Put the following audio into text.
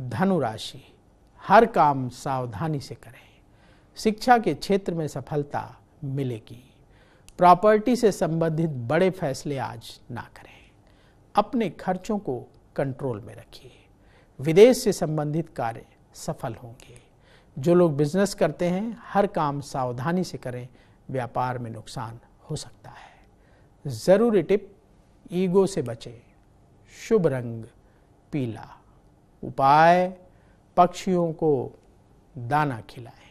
धनु राशि हर काम सावधानी से करें शिक्षा के क्षेत्र में सफलता मिलेगी प्रॉपर्टी से संबंधित बड़े फैसले आज ना करें अपने खर्चों को कंट्रोल में रखिए विदेश से संबंधित कार्य सफल होंगे जो लोग बिजनेस करते हैं हर काम सावधानी से करें व्यापार में नुकसान हो सकता है ज़रूरी टिप ईगो से बचें शुभ रंग पीला उपाय पक्षियों को दाना खिलाएं